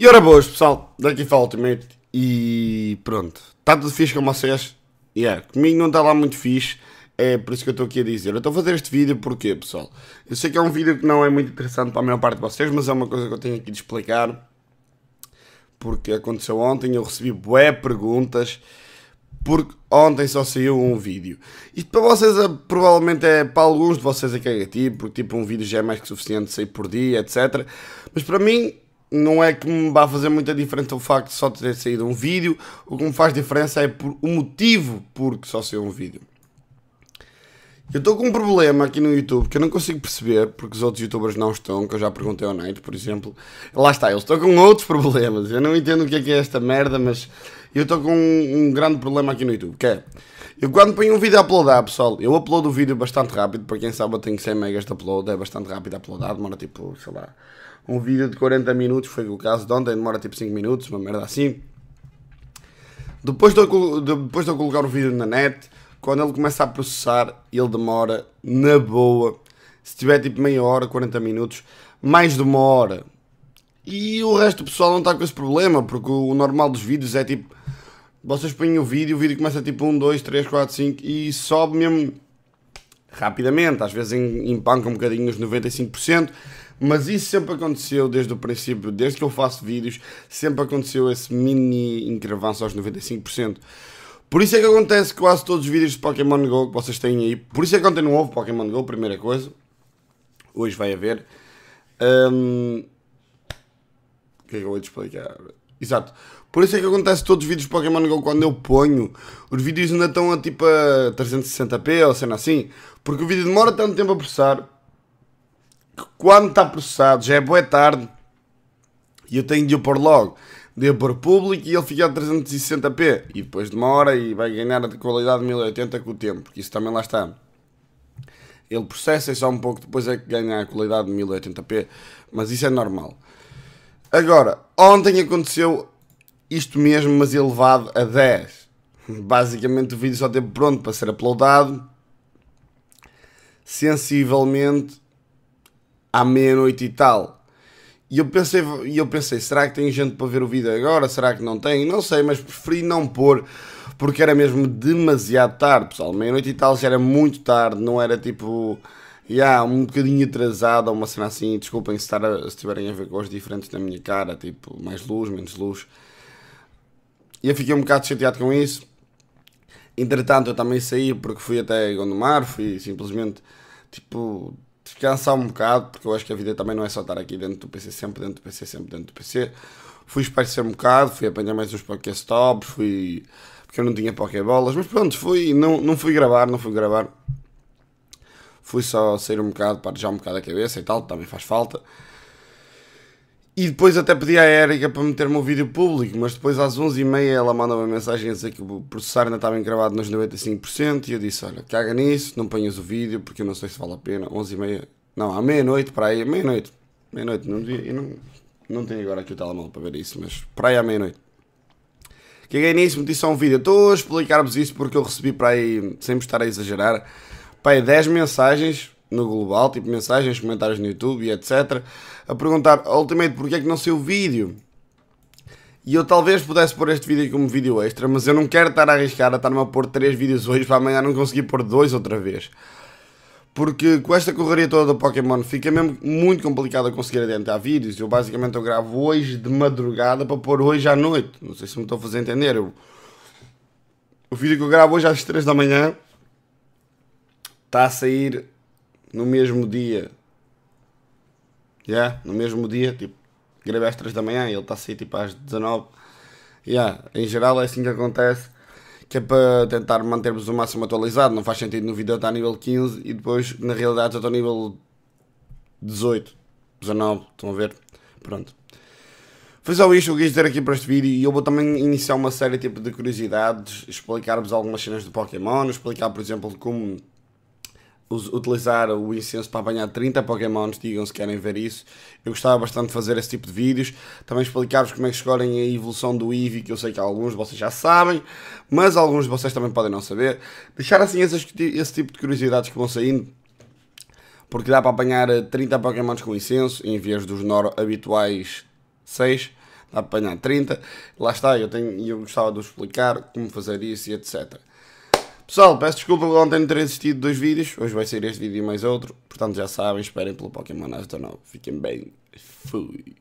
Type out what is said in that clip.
E ora boas pessoal, daqui fala Ultimate e pronto, está tudo fixe com vocês? Yeah, comigo não está lá muito fixe, é por isso que eu estou aqui a dizer. Eu estou a fazer este vídeo porque pessoal, eu sei que é um vídeo que não é muito interessante para a maior parte de vocês, mas é uma coisa que eu tenho aqui de explicar. Porque aconteceu ontem, eu recebi bué perguntas porque ontem só saiu um vídeo. Isto para vocês é, provavelmente é para alguns de vocês é aqui é tipo, porque tipo um vídeo já é mais que suficiente sair por dia, etc. Mas para mim não é que me vá fazer muita diferença o facto de só ter saído um vídeo. O que me faz diferença é por, o motivo porque só saiu um vídeo. Eu estou com um problema aqui no YouTube que eu não consigo perceber, porque os outros youtubers não estão, que eu já perguntei ao Night por exemplo. Lá está, eu estou com outros problemas. Eu não entendo o que é que é esta merda, mas eu estou com um, um, grande problema aqui no YouTube, que é... Eu quando ponho um vídeo a uploadar, pessoal, eu uploado o vídeo bastante rápido, para quem sabe eu tenho 100 megas de upload, é bastante rápido a uploadar, demora tipo, sei lá, um vídeo de 40 minutos, foi o caso de ontem, demora tipo 5 minutos, uma merda assim. Depois de, eu, depois de eu colocar o vídeo na net, quando ele começa a processar, ele demora na boa. Se tiver tipo meia hora, 40 minutos, mais de uma hora. E o resto do pessoal não está com esse problema, porque o normal dos vídeos é tipo. Vocês põem o vídeo, o vídeo começa tipo 1, 2, 3, 4, 5 e sobe mesmo rapidamente. Às vezes empanca um bocadinho os 95%, mas isso sempre aconteceu desde o princípio, desde que eu faço vídeos, sempre aconteceu esse mini encravanço aos 95%. Por isso é que acontece quase todos os vídeos de Pokémon GO que vocês têm aí. Por isso é que ontem não houve Pokémon GO, primeira coisa. Hoje vai haver. Um... O que é que eu vou te explicar? Exato. Por isso é que acontece todos os vídeos de Pokémon GO quando eu ponho. Os vídeos ainda estão a tipo a 360p ou sendo assim. Porque o vídeo demora tanto tempo a processar que quando está processado já é boa tarde e eu tenho de o pôr logo. Deu por público e ele fica a 360p. E depois demora e vai ganhar a qualidade 1080 com o tempo, porque isso também lá está. Ele processa e só um pouco depois é que ganha a qualidade de 1080p, mas isso é normal. Agora, ontem aconteceu isto mesmo, mas elevado a 10. Basicamente o vídeo só teve pronto para ser uploadado sensivelmente à meia-noite e tal. E eu pensei, e eu pensei, será que tem gente para ver o vídeo agora? Será que não tem? Não sei, mas preferi não pôr porque era mesmo demasiado tarde, pessoal. Meia-noite e tal já era muito tarde, não era tipo yeah, um bocadinho atrasado ou uma cena assim. Desculpem se, estar a, tiverem a ver coisas diferentes na minha cara, tipo, mais luz, menos luz. E eu fiquei um bocado chateado com isso. Entretanto, eu também saí porque fui até Gondomar, fui simplesmente tipo descansar um bocado, porque eu acho que a vida também não é só estar aqui dentro do PC, sempre dentro do PC, sempre dentro do PC. Fui esparcer um bocado, fui apanhar mais uns Pokéstops, fui. porque eu não tinha Pokébolas, mas pronto, fui. Não, não fui gravar, não fui gravar. Fui só sair um bocado, para já um bocado a cabeça e tal, também faz falta. E depois até pedi à Érica para meter-me o vídeo público, mas depois às 11h30 ela manda uma mensagem a dizer que o processar ainda estava encravado nos 95% e eu disse, olha, caga nisso, não ponhas o vídeo porque eu não sei se vale a pena, 11h30, não, à meia-noite, para aí, meia-noite, meia-noite, não, não, não tenho agora aqui o telemóvel para ver isso, mas para aí à meia-noite. Caguei nisso, meti só um vídeo, estou a explicar-vos isso porque eu recebi para aí, sem estar a exagerar, para aí 10 mensagens no global, tipo mensagens, comentários no YouTube e etc. A perguntar, ultimamente, porque é que não sei o vídeo? E eu talvez pudesse pôr este vídeo como vídeo extra, mas eu não quero estar a arriscar a estar-me a pôr 3 vídeos hoje para amanhã não conseguir pôr 2 outra vez. Porque com esta correria toda do Pokémon fica mesmo muito complicado a conseguir adiantar vídeos. Eu basicamente eu gravo hoje de madrugada para pôr hoje à noite. Não sei se me estou a fazer entender. Eu... O vídeo que eu gravo hoje às 3 da manhã está a sair no mesmo dia. Yeah, no mesmo dia, tipo, gravei às 3 da manhã e ele está a sair tipo às 19. Yeah, em geral é assim que acontece, que é para tentar manter-vos o máximo atualizado. Não faz sentido no vídeo estar a nível 15 e depois na realidade já estou nível 18, 19, estão a ver? Pronto. Foi só isto que eu quis dizer aqui para este vídeo e eu vou também iniciar uma série tipo de curiosidades, explicar-vos algumas cenas do Pokémon, explicar por exemplo como utilizar o incenso para apanhar 30 Pokémons, digam se querem ver isso. Eu gostava bastante de fazer esse tipo de vídeos. Também explicar-vos como é que escolhem a evolução do Eevee, que eu sei que alguns de vocês já sabem, mas alguns de vocês também podem não saber. Deixar assim esses, esse tipo de curiosidades que vão saindo, porque dá para apanhar 30 eh, Pokémons com incenso, em vez dos nor habituais 6. Dá para apanhar 30. Lá está, eu, tenho, eu gostava de explicar como fazer isso e etc. Pessoal, peço desculpa por ontem não ter assistido dois vídeos. Hoje vai ser este vídeo e mais outro. Portanto, já sabem, esperem pelo Pokémon Astro 9. Fiquem bem. Fui.